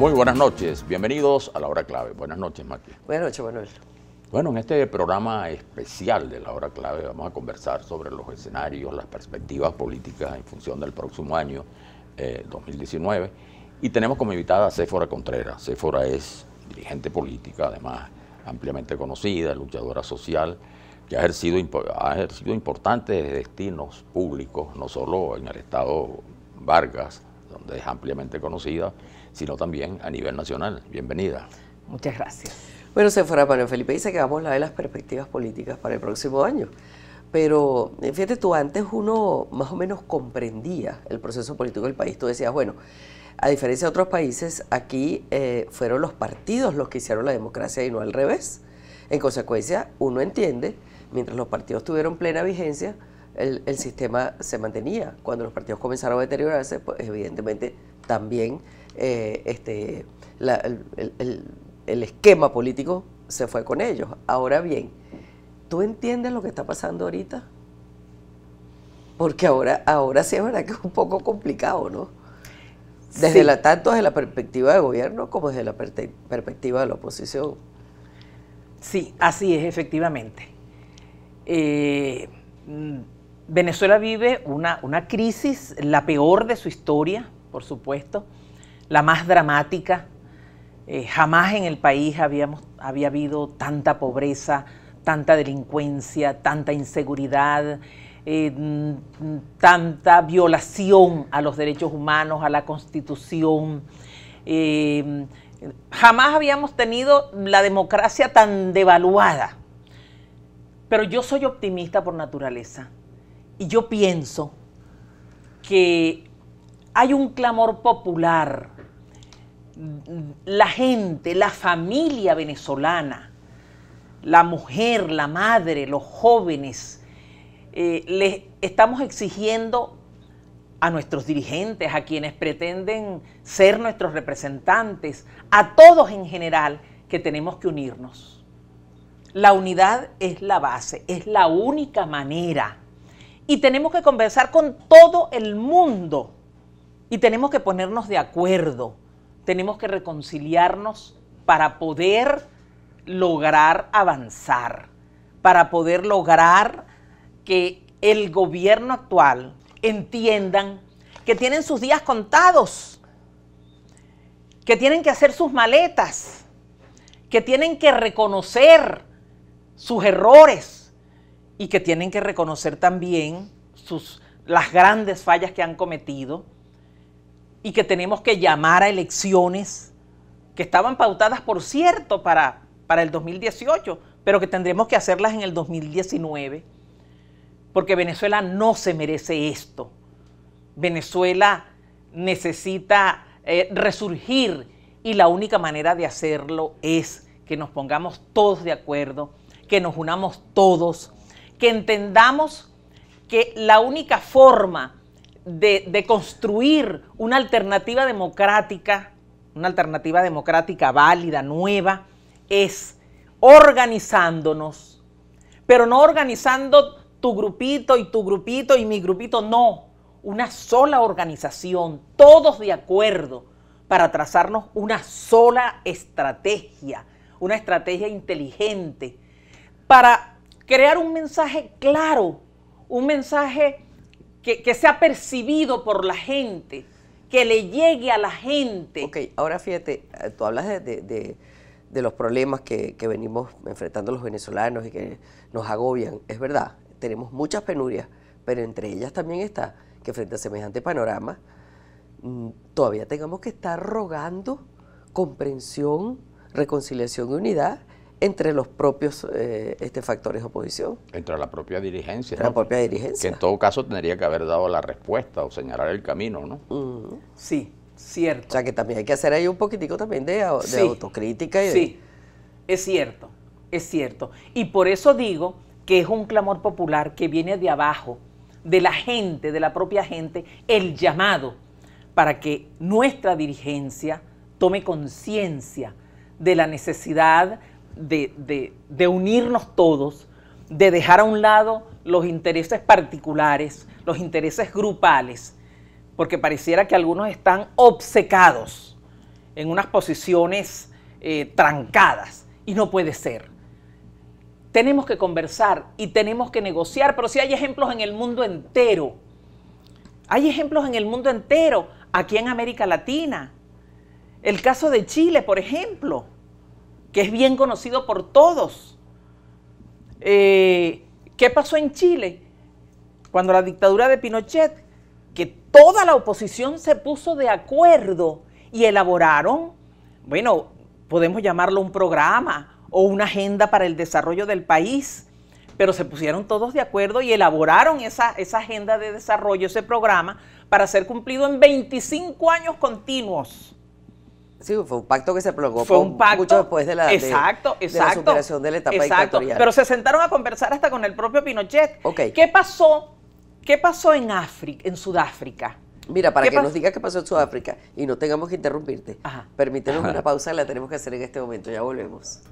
Muy buenas noches, bienvenidos a La Hora Clave. Buenas noches, Maquia. Buenas noches, Manuel. Bueno, en este programa especial de La Hora Clave vamos a conversar sobre los escenarios, las perspectivas políticas en función del próximo año 2019 eh, y tenemos como invitada a Céfora Contreras. Céfora es dirigente política, además ampliamente conocida, luchadora social, que ha ejercido importantes destinos públicos, no solo en el estado Vargas, donde es ampliamente conocida, sino también a nivel nacional. Bienvenida. Muchas gracias. Bueno, se fuera Manuel Felipe dice que vamos a de las perspectivas políticas para el próximo año. Pero eh, fíjate tú, antes uno más o menos comprendía el proceso político del país. Tú decías, bueno, a diferencia de otros países, aquí eh, fueron los partidos los que hicieron la democracia y no al revés. En consecuencia, uno entiende, mientras los partidos tuvieron plena vigencia, el, sistema se mantenía. Cuando los partidos comenzaron a deteriorarse, pues evidentemente también eh, este, el, esquema político se fue con ellos. Ahora bien, ¿tú entiendes lo que está pasando ahorita? Porque ahora, ahora sí es verdad que es un poco complicado, ¿no? Desde la, tanto desde la perspectiva del gobierno como desde la perspectiva de la oposición. Sí, así es, efectivamente. Eh, Venezuela vive una, crisis, la peor de su historia, por supuesto, la más dramática. Eh, jamás en el país habíamos, había habido tanta pobreza, tanta delincuencia, tanta inseguridad, eh, mm, tanta violación a los derechos humanos, a la constitución. Eh, jamás habíamos tenido la democracia tan devaluada. Pero yo soy optimista por naturaleza y yo pienso que hay un clamor popular. La gente, la familia venezolana, la mujer, la madre, los jóvenes, eh, les estamos exigiendo a nuestros dirigentes, a quienes pretenden ser nuestros representantes, a todos en general, que tenemos que unirnos. La unidad es la base, es la única manera y tenemos que conversar con todo el mundo y tenemos que ponernos de acuerdo, tenemos que reconciliarnos para poder lograr avanzar, para poder lograr que el gobierno actual entiendan que tienen sus días contados, que tienen que hacer sus maletas, que tienen que reconocer sus errores, y que tienen que reconocer también sus, las grandes fallas que han cometido y que tenemos que llamar a elecciones que estaban pautadas, por cierto, para, para el 2018, pero que tendremos que hacerlas en el 2019, porque Venezuela no se merece esto. Venezuela necesita eh, resurgir y la única manera de hacerlo es que nos pongamos todos de acuerdo, que nos unamos todos que entendamos que la única forma de, construir una alternativa democrática, una alternativa democrática válida, nueva, es organizándonos, pero no organizando tu grupito y tu grupito y mi grupito, no, una sola organización, todos de acuerdo para trazarnos una sola estrategia, una estrategia inteligente, para crear un mensaje claro, un mensaje que, sea percibido por la gente, que le llegue a la gente. Ok, ahora fíjate, eh, tú hablas de, los problemas que, que, venimos enfrentando los venezolanos y que nos agobian. Es verdad, tenemos muchas penurias, pero entre ellas también está que frente a semejante panorama mm, todavía tengamos que estar rogando comprensión, reconciliación y unidad entre los propios eh, este, factores oposición. Entre la propia dirigencia. Entre la propia dirigencia. Que en todo caso tendría que haber dado la respuesta o señalar el camino, ¿no? Sí, cierto. O sea que también hay que hacer ahí un poquitico también de, autocrítica. Sí, es cierto, es cierto. Y por eso digo que es un clamor popular que viene de abajo, de la gente, de la propia gente, el llamado para que nuestra dirigencia tome conciencia de la necesidad de, unirnos todos, de dejar a un lado los intereses particulares, los intereses grupales, porque pareciera que algunos están obcecados en unas posiciones eh, trancadas y no puede ser. Tenemos que conversar y tenemos que negociar, pero si sí hay ejemplos en el mundo entero, hay ejemplos en el mundo entero, aquí en América Latina. El caso de Chile, por ejemplo que es bien conocido por todos. Eh, ¿Qué pasó en Chile? Cuando la dictadura de Pinochet, que toda la oposición se puso de acuerdo y elaboraron, bueno, podemos llamarlo un programa o una agenda para el desarrollo del país, pero se pusieron todos de acuerdo y elaboraron esa, esa agenda de desarrollo, ese programa, para ser cumplido en 25 años continuos. Sí, fue un pacto que se prolongó un mucho después de la, la superación de la etapa Pero se sentaron a conversar hasta con el propio Pinochet. ¿Qué pasó? ¿Qué pasó en África, en Sudáfrica? Mira, para que nos digas qué pasó en Sudáfrica y no tengamos que interrumpirte, permítanos una pausa, la tenemos que hacer en este momento, ya volvemos.